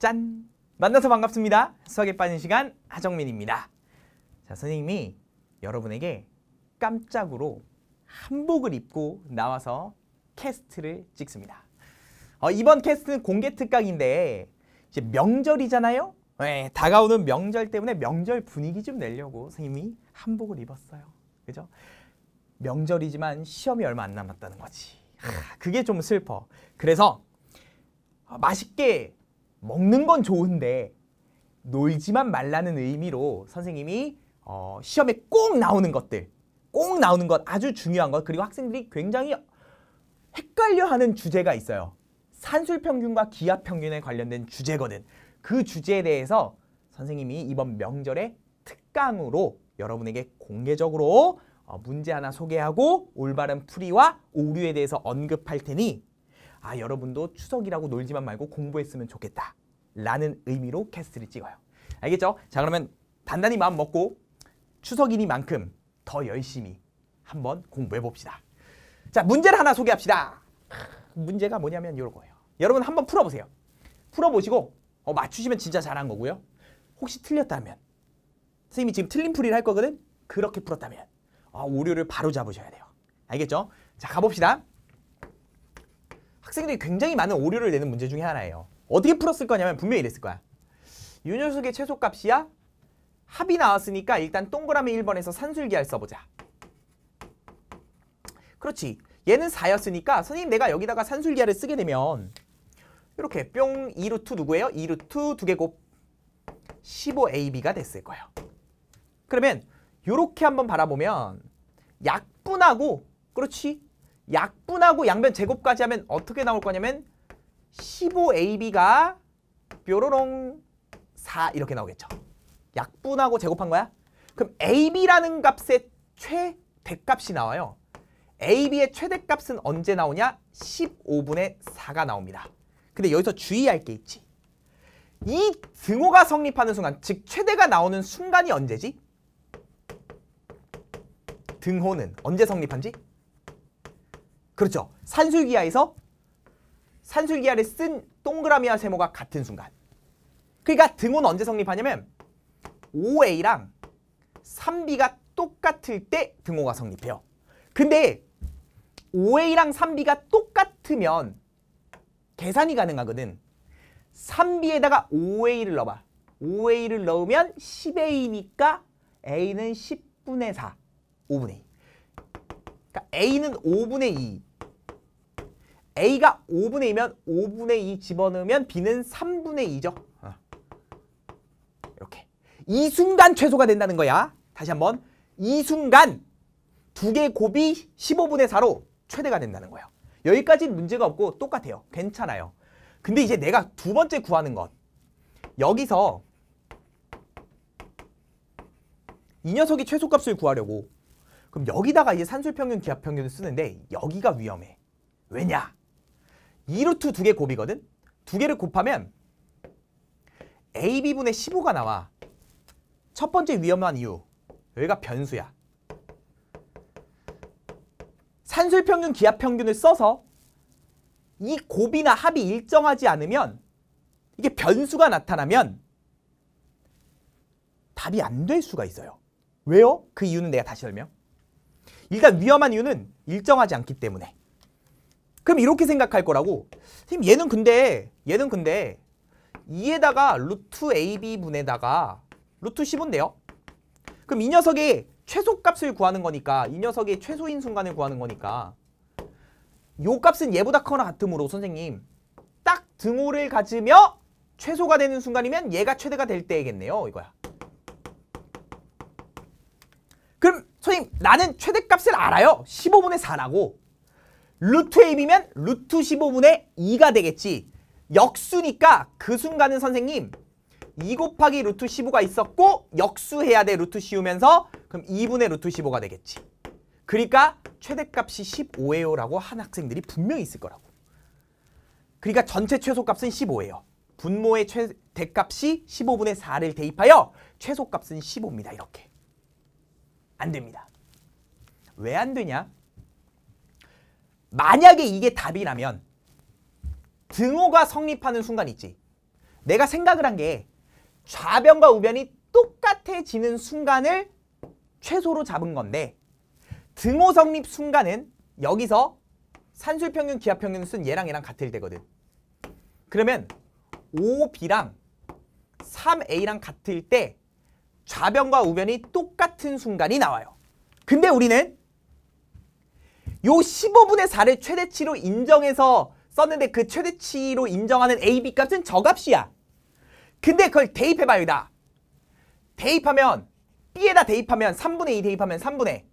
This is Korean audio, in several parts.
짠! 만나서 반갑습니다. 수학에 빠진 시간 하정민입니다. 자, 선생님이 여러분에게 깜짝으로 한복을 입고 나와서 캐스트를 찍습니다. 어, 이번 캐스트는 공개 특강인데 이제 명절이잖아요. 네, 다가오는 명절 때문에 명절 분위기 좀 내려고 선생님이 한복을 입었어요. 그죠? 명절이지만 시험이 얼마 안 남았다는 거지. 하, 그게 좀 슬퍼. 그래서 어, 맛있게 먹는 건 좋은데 놀지만 말라는 의미로 선생님이 어, 시험에 꼭 나오는 것들, 꼭 나오는 것 아주 중요한 것 그리고 학생들이 굉장히 헷갈려하는 주제가 있어요. 산술평균과 기압평균에 관련된 주제거든. 그 주제에 대해서 선생님이 이번 명절에 특강으로 여러분에게 공개적으로 어, 문제 하나 소개하고 올바른 풀이와 오류에 대해서 언급할 테니 아 여러분도 추석이라고 놀지만 말고 공부했으면 좋겠다 라는 의미로 캐스트를 찍어요. 알겠죠? 자 그러면 단단히 마음 먹고 추석이니만큼 더 열심히 한번 공부해봅시다. 자 문제를 하나 소개합시다. 문제가 뭐냐면 이런 거예요. 여러분 한번 풀어보세요. 풀어보시고 어, 맞추시면 진짜 잘한 거고요. 혹시 틀렸다면 선생님이 지금 틀린 풀이를 할 거거든? 그렇게 풀었다면 아, 오류를 바로 잡으셔야 돼요. 알겠죠? 자 가봅시다. 학생들이 굉장히 많은 오류를 내는 문제 중에 하나예요. 어떻게 풀었을 거냐면 분명히 이랬을 거야. 윤녀숙의 최소값이야? 합이 나왔으니까 일단 동그라미 1번에서 산술기할 써보자. 그렇지. 얘는 4였으니까 선생님 내가 여기다가 산술기하을 쓰게 되면 이렇게 뿅 2루트 누구예요? 2루트 두 개 곱 15ab가 됐을 거예요. 그러면 이렇게 한번 바라보면 약분하고 그렇지 약분하고 양변 제곱까지 하면 어떻게 나올 거냐면 15AB가 뾰로롱 4 이렇게 나오겠죠. 약분하고 제곱한 거야. 그럼 AB라는 값의 최대값이 나와요. AB의 최대값은 언제 나오냐? 15분의 4가 나옵니다. 근데 여기서 주의할 게 있지. 이 등호가 성립하는 순간, 즉 최대가 나오는 순간이 언제지? 등호는 언제 성립한지? 그렇죠. 산술기하에서 산술기하를 쓴 동그라미와 세모가 같은 순간. 그러니까 등호는 언제 성립하냐면 5A랑 3B가 똑같을 때 등호가 성립해요. 근데 5A랑 3B가 똑같으면 계산이 가능하거든. 3B에다가 5A를 넣어봐. 5A를 넣으면 10A니까 A는 10분의 4, 5분의 2. 그러니까 A는 5분의 2, A가 5분의 2면 5분의 2 집어넣으면 B는 3분의 2죠. 아. 이렇게. 이 순간 최소가 된다는 거야. 다시 한번. 이 순간 두 개의 곱이 15분의 4로 최대가 된다는 거예요. 여기까지 문제가 없고 똑같아요. 괜찮아요. 근데 이제 내가 두 번째 구하는 것. 여기서 이 녀석이 최소값을 구하려고 그럼 여기다가 이제 산술평균, 기압평균을 쓰는데 여기가 위험해. 왜냐? 2루트 두 개 곱이거든. 두 개를 곱하면 AB분의 15가 나와. 첫 번째 위험한 이유. 여기가 변수야. 산술 평균, 기압 평균을 써서 이 곱이나 합이 일정하지 않으면 이게 변수가 나타나면 답이 안 될 수가 있어요. 왜요? 그 이유는 내가 다시 설명. 일단 위험한 이유는 일정하지 않기 때문에. 그럼 이렇게 생각할 거라고. 선생님 얘는 근데 얘는 근데 2에다가 루트 AB분에다가 루트 10인데요. 그럼 이 녀석의 최소값을 구하는 거니까 이 녀석의 최소인 순간을 구하는 거니까 요 값은 얘보다 커나 같으므로 선생님 딱 등호를 가지며 최소가 되는 순간이면 얘가 최대가 될때겠네요 이거야. 그럼 선생님 나는 최대값을 알아요. 15분의 4라고. 루트 a이면 루트 15분의 2가 되겠지. 역수니까 그 순간은 선생님 2 곱하기 루트 15가 있었고 역수해야 돼 루트 씌우면서 그럼 2분의 루트 15가 되겠지. 그러니까 최대값이 15예요 라고 한 학생들이 분명히 있을 거라고. 그러니까 전체 최소값은 15예요. 분모의 최대값이 15분의 4를 대입하여 최소값은 15입니다. 이렇게. 안 됩니다. 왜 안 되냐? 만약에 이게 답이라면 등호가 성립하는 순간 있지. 내가 생각을 한 게 좌변과 우변이 똑같아지는 순간을 최소로 잡은 건데 등호 성립 순간은 여기서 산술평균, 기하평균 쓴 얘랑 얘랑 같을 때거든. 그러면 5B랑 3A랑 같을 때 좌변과 우변이 똑같은 순간이 나와요. 근데 우리는 요 15분의 4를 최대치로 인정해서 썼는데 그 최대치로 인정하는 AB 값은 저값이야. 근데 그걸 대입해봐요, 다 대입하면 B에다 대입하면 3분의 2 대입하면 3분의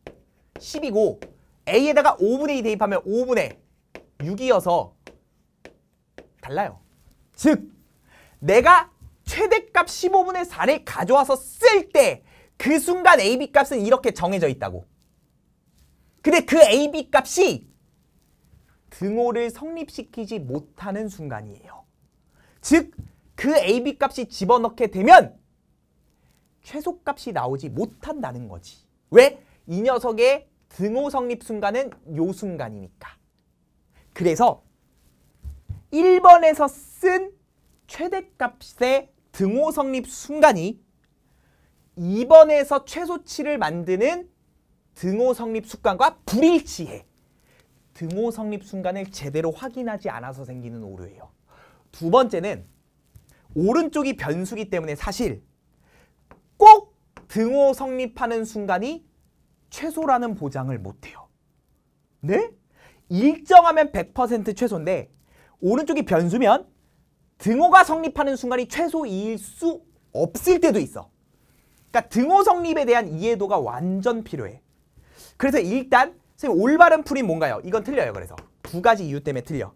10이고 A에다가 5분의 2 대입하면 5분의 6이어서 달라요. 즉, 내가 최대값 15분의 4를 가져와서 쓸 때 그 순간 AB 값은 이렇게 정해져 있다고. 근데 그 AB 값이 등호를 성립시키지 못하는 순간이에요. 즉, 그 AB 값이 집어넣게 되면 최소값이 나오지 못한다는 거지. 왜? 이 녀석의 등호 성립 순간은 요 순간이니까. 그래서 1번에서 쓴 최대값의 등호 성립 순간이 2번에서 최소치를 만드는 등호 성립 습관과 불일치해. 등호 성립 순간을 제대로 확인하지 않아서 생기는 오류예요. 두 번째는 오른쪽이 변수기 때문에 사실 꼭 등호 성립하는 순간이 최소라는 보장을 못해요. 네? 일정하면 100% 최소인데 오른쪽이 변수면 등호가 성립하는 순간이 최소 일수 없을 때도 있어. 그러니까 등호 성립에 대한 이해도가 완전 필요해. 그래서 일단 선생님 올바른 풀이 뭔가요? 이건 틀려요. 그래서 두 가지 이유 때문에 틀려.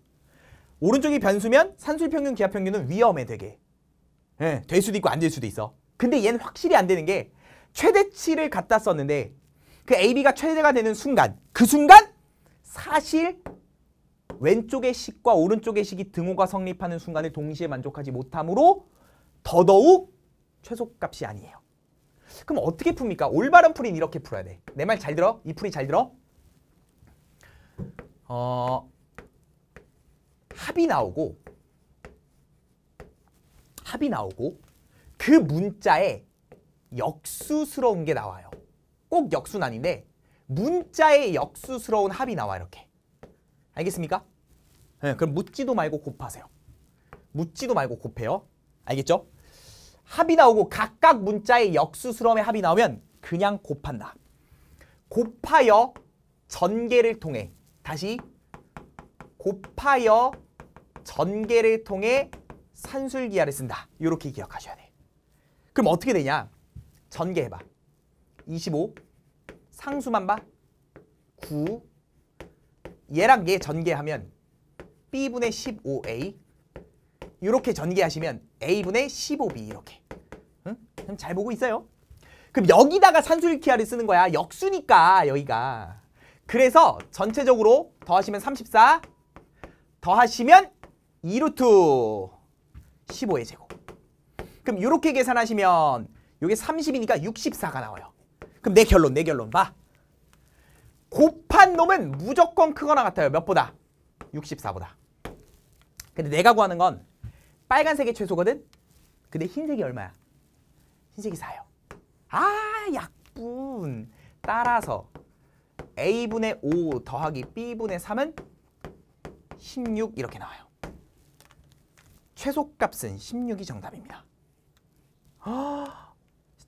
오른쪽이 변수면 산술평균, 기압평균은 위험해 되게. 예, 될 수도 있고 안 될 수도 있어. 근데 얘는 확실히 안 되는 게 최대치를 갖다 썼는데 그 AB가 최대가 되는 순간 그 순간 사실 왼쪽의 식과 오른쪽의 식이 등호가 성립하는 순간을 동시에 만족하지 못하므로 더더욱 최소값이 아니에요. 그럼 어떻게 풉니까? 올바른 풀이 이렇게 풀어야 돼. 내 말 잘 들어? 이 풀이 잘 들어? 어, 합이 나오고 합이 나오고 그 문자에 역수스러운 게 나와요. 꼭 역수는 아닌데 문자에 역수스러운 합이 나와 이렇게. 알겠습니까? 네, 그럼 묻지도 말고 곱하세요. 묻지도 말고 곱해요. 알겠죠? 합이 나오고 각각 문자의 역수스럼의 합이 나오면 그냥 곱한다. 곱하여 전개를 통해 다시 곱하여 전개를 통해 산술기하를 쓴다. 이렇게 기억하셔야 돼. 그럼 어떻게 되냐? 전개해봐. 25 상수만 봐. 9 얘랑 얘 전개하면 b분의 15a 이렇게 전개하시면 A분의 15B 이렇게. 응? 그럼 잘 보고 있어요. 그럼 여기다가 산수 일키아를 쓰는 거야. 역수니까 여기가. 그래서 전체적으로 더하시면 34, 더하시면 2루트 15의 제곱. 그럼 이렇게 계산하시면 이게 30이니까 64가 나와요. 그럼 내 결론, 내 결론 봐. 곱한 놈은 무조건 크거나 같아요. 몇보다? 64보다. 근데 내가 구하는 건 빨간색이 최소거든? 근데 흰색이 얼마야? 흰색이 4요. 아, 약분. 따라서 a분의 5 더하기 b분의 3은 16 이렇게 나와요. 최소값은 16이 정답입니다. 허,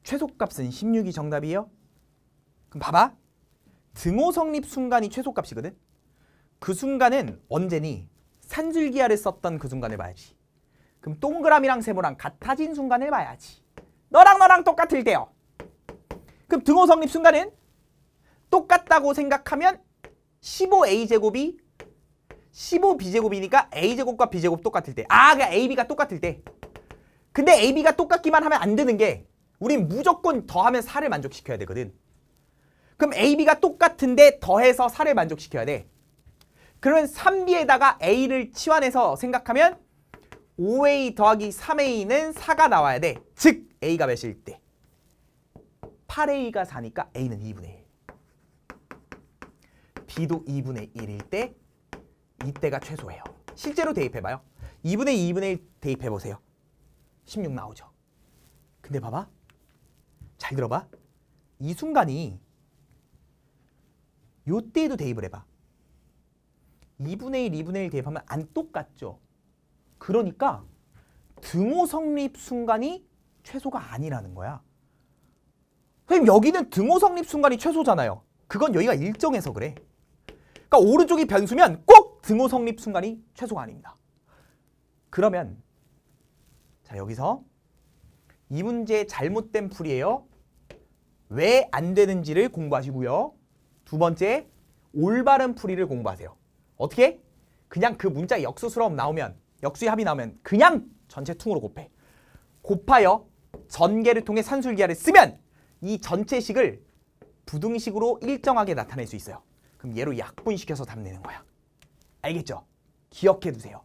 최소값은 16이 정답이에요? 그럼 봐봐. 등호 성립 순간이 최소값이거든? 그 순간은 언제니? 산줄기아를 썼던 그 순간을 봐야지. 그럼 동그라미랑 세모랑 같아진 순간을 봐야지. 너랑 너랑 똑같을 때요. 그럼 등호 성립 순간은 똑같다고 생각하면 15a제곱이 15b제곱이니까 a제곱과 b제곱 똑같을 때. 아, 그냥 그러니까 ab가 똑같을 때. 근데 ab가 똑같기만 하면 안 되는 게 우린 무조건 더하면 4를 만족시켜야 되거든. 그럼 ab가 똑같은데 더해서 4를 만족시켜야 돼. 그러면 3b에다가 a를 치환해서 생각하면 5a 더하기 3a는 4가 나와야 돼. 즉 a가 몇일 때? 8a가 4니까 a는 2분의 1. b도 2분의 1일 때 이때가 최소예요. 실제로 대입해봐요. 2분의 2, 2분의 1 대입해보세요. 16 나오죠. 근데 봐봐. 잘 들어봐. 이 순간이 요때에도 대입을 해봐. 2분의 1, 2분의 1 대입하면 안 똑같죠. 그러니까 등호 성립 순간이 최소가 아니라는 거야. 선생님 여기는 등호 성립 순간이 최소잖아요. 그건 여기가 일정해서 그래. 그러니까 오른쪽이 변수면 꼭 등호 성립 순간이 최소가 아닙니다. 그러면 자 여기서 이 문제 잘못된 풀이에요. 왜 안 되는지를 공부하시고요. 두 번째 올바른 풀이를 공부하세요. 어떻게? 그냥 그 문자 역수스러움 나오면 역수의 합이 나오면 그냥 전체 퉁으로 곱해. 곱하여 전개를 통해 산술기하를 쓰면 이 전체식을 부등식으로 일정하게 나타낼 수 있어요. 그럼 얘로 약분시켜서 답내는 거야. 알겠죠? 기억해 두세요.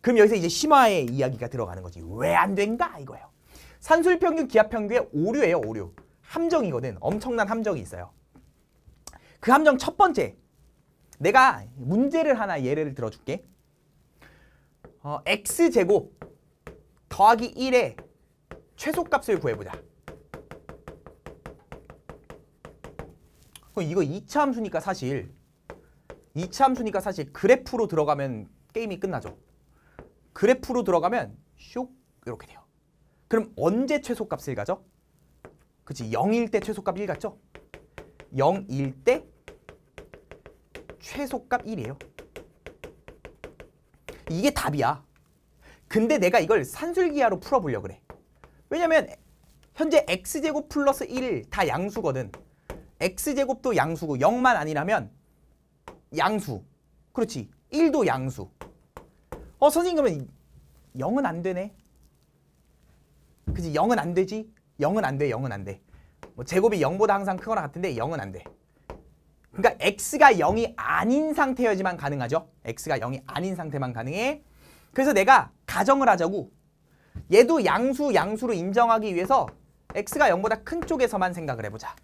그럼 여기서 이제 심화의 이야기가 들어가는 거지. 왜 안 된가? 이거예요. 산술평균, 기하평균의 오류예요, 오류. 함정이거든. 엄청난 함정이 있어요. 그 함정 첫 번째. 내가 문제를 하나 예를 들어줄게. 어, x제곱 더하기 1의 최소값을 구해보자. 그럼 이거 이차함수니까 사실 이차함수니까 사실 그래프로 들어가면 게임이 끝나죠. 그래프로 들어가면 쇽 이렇게 돼요. 그럼 언제 최소값을 가죠? 그치 0일 때 최소값 1 같죠? 0일 때 최소값 1이에요. 이게 답이야. 근데 내가 이걸 산술기하로 풀어보려고 그래. 왜냐면 현재 x제곱 플러스 1 다 양수거든. x제곱도 양수고 0만 아니라면 양수. 그렇지. 1도 양수. 어 선생님 그러면 0은 안 되네. 그지 0은 안 되지. 0은 안 돼. 0은 안 돼. 뭐 제곱이 0보다 항상 크거나 같은데 0은 안 돼. 그러니까 x가 0이 아닌 상태여지만 가능하죠. x가 0이 아닌 상태만 가능해. 그래서 내가 가정을 하자고. 얘도 양수, 양수로 인정하기 위해서 x가 0보다 큰 쪽에서만 생각을 해보자.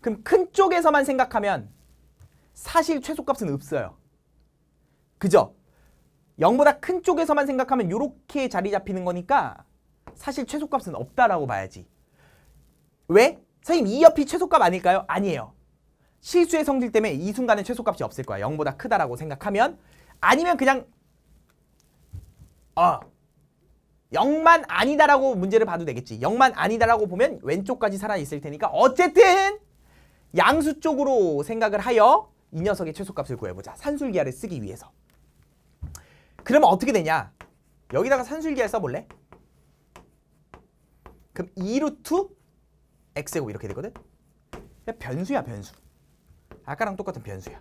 그럼 큰 쪽에서만 생각하면 사실 최소값은 없어요. 그죠? 0보다 큰 쪽에서만 생각하면 이렇게 자리 잡히는 거니까 사실 최소값은 없다라고 봐야지. 왜? 선생님 이 옆이 최소값 아닐까요? 아니에요. 실수의 성질 때문에 이 순간에 최소값이 없을 거야. 0보다 크다라고 생각하면 아니면 그냥 어 0만 아니다라고 문제를 봐도 되겠지. 0만 아니다라고 보면 왼쪽까지 살아있을 테니까 어쨌든 양수 쪽으로 생각을 하여 이 녀석의 최소값을 구해보자. 산술기아를 쓰기 위해서. 그러면 어떻게 되냐? 여기다가 산술기하 써볼래? 그럼 2루트 x제곱 이렇게 되거든? 변수야 변수. 아까랑 똑같은 변수야.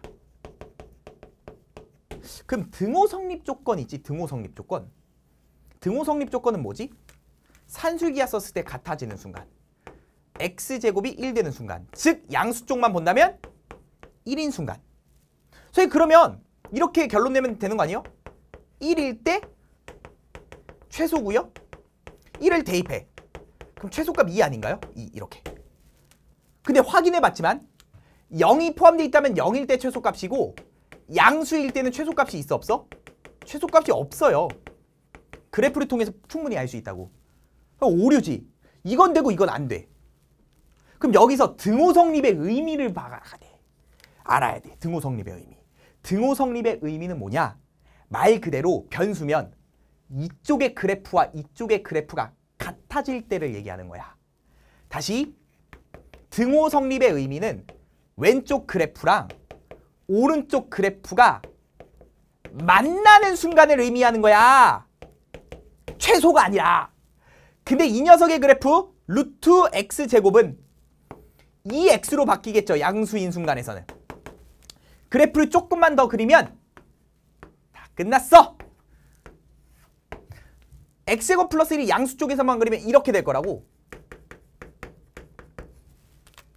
그럼 등호 성립 조건 있지? 등호 성립 조건. 등호 성립 조건은 뭐지? 산술기하 썼을 때 같아지는 순간. x제곱이 1 되는 순간. 즉 양수 쪽만 본다면 1인 순간. 저희 그러면 이렇게 결론 내면 되는 거 아니에요? 1일 때 최소 구요 1을 대입해. 그럼 최소값 2 아닌가요? 2 이렇게. 근데 확인해봤지만 0이 포함되어 있다면 0일 때 최소값이고 양수일 때는 최소값이 있어 없어? 최소값이 없어요. 그래프를 통해서 충분히 알 수 있다고. 오류지. 이건 되고 이건 안 돼. 그럼 여기서 등호 성립의 의미를 봐야 돼. 알아야 돼. 등호 성립의 의미. 등호 성립의 의미는 뭐냐? 말 그대로 변수면 이쪽의 그래프와 이쪽의 그래프가 같아질 때를 얘기하는 거야. 다시 등호 성립의 의미는 왼쪽 그래프랑 오른쪽 그래프가 만나는 순간을 의미하는 거야. 최소가 아니라. 근데 이 녀석의 그래프 루트 x제곱은 2x로 바뀌겠죠. 양수인 순간에서는. 그래프를 조금만 더 그리면 다 끝났어. x제곱 플러스 1이 양수 쪽에서만 그리면 이렇게 될 거라고.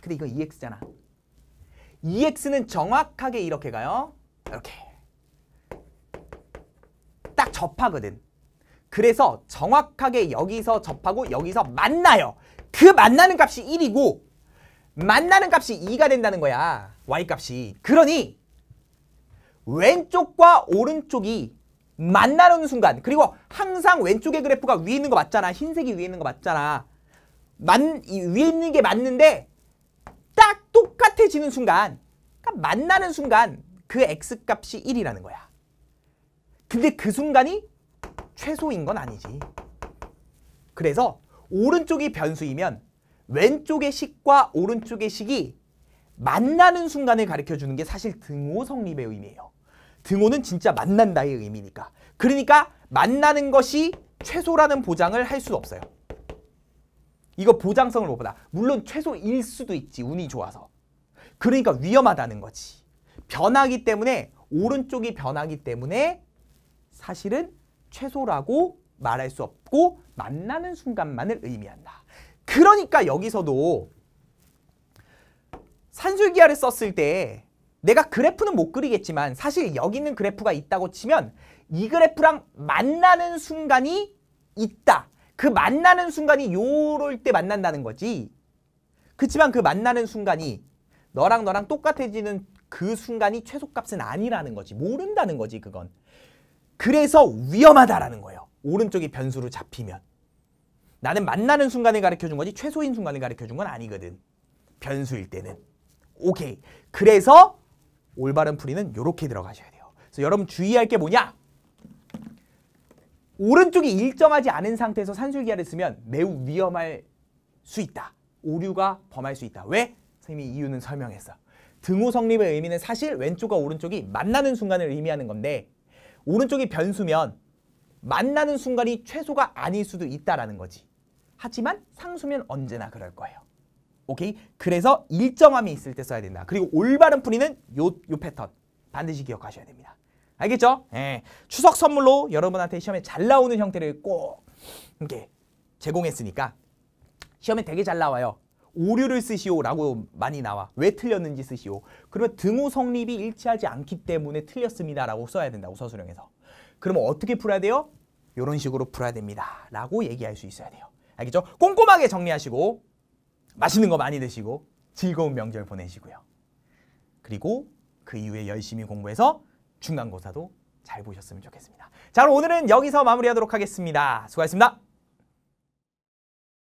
근데 이거 2x잖아. EX는 정확하게 이렇게 가요. 이렇게. 딱 접하거든. 그래서 정확하게 여기서 접하고 여기서 만나요. 그 만나는 값이 1이고 만나는 값이 2가 된다는 거야. y값이. 그러니 왼쪽과 오른쪽이 만나는 순간 그리고 항상 왼쪽의 그래프가 위에 있는 거 맞잖아. 흰색이 위에 있는 거 맞잖아. 만, 위에 있는 게 맞는데 똑같아지는 순간 그러니까 만나는 순간 그 x값이 1이라는 거야. 근데 그 순간이 최소인 건 아니지. 그래서 오른쪽이 변수이면 왼쪽의 식과 오른쪽의 식이 만나는 순간을 가르쳐주는 게 사실 등호 성립의 의미예요. 등호는 진짜 만난다의 의미니까. 그러니까 만나는 것이 최소라는 보장을 할 수 없어요. 이거 보장성을 못 보다. 물론 최소일 수도 있지. 운이 좋아서. 그러니까 위험하다는 거지. 변하기 때문에 오른쪽이 변하기 때문에 사실은 최소라고 말할 수 없고 만나는 순간만을 의미한다. 그러니까 여기서도 산술기아를 썼을 때 내가 그래프는 못 그리겠지만 사실 여기 있는 그래프가 있다고 치면 이 그래프랑 만나는 순간이 있다. 그 만나는 순간이 요럴 때 만난다는 거지. 그치만 그 만나는 순간이 너랑 너랑 똑같아지는 그 순간이 최소값은 아니라는 거지. 모른다는 거지, 그건. 그래서 위험하다라는 거예요. 오른쪽이 변수로 잡히면. 나는 만나는 순간을 가르쳐준 거지 최소인 순간을 가르쳐준 건 아니거든. 변수일 때는. 오케이. 그래서 올바른 풀이는 이렇게 들어가셔야 돼요. 그래서 여러분 주의할 게 뭐냐? 오른쪽이 일정하지 않은 상태에서 산술기하를 쓰면 매우 위험할 수 있다. 오류가 범할 수 있다. 왜? 선생님이 이유는 설명했어. 등호 성립의 의미는 사실 왼쪽과 오른쪽이 만나는 순간을 의미하는 건데 오른쪽이 변수면 만나는 순간이 최소가 아닐 수도 있다라는 거지. 하지만 상수면 언제나 그럴 거예요. 오케이? 그래서 일정함이 있을 때 써야 된다. 그리고 올바른 풀이는 요, 요 패턴 반드시 기억하셔야 됩니다. 알겠죠? 예. 추석 선물로 여러분한테 시험에 잘 나오는 형태를 꼭 이렇게 제공했으니까 시험에 되게 잘 나와요. 오류를 쓰시오라고 많이 나와. 왜 틀렸는지 쓰시오. 그러면 등호 성립이 일치하지 않기 때문에 틀렸습니다라고 써야 된다고 서술형에서. 그러면 어떻게 풀어야 돼요? 이런 식으로 풀어야 됩니다. 라고 얘기할 수 있어야 돼요. 알겠죠? 꼼꼼하게 정리하시고 맛있는 거 많이 드시고 즐거운 명절 보내시고요. 그리고 그 이후에 열심히 공부해서 중간고사도 잘 보셨으면 좋겠습니다. 자, 오늘은 여기서 마무리하도록 하겠습니다. 수고하셨습니다.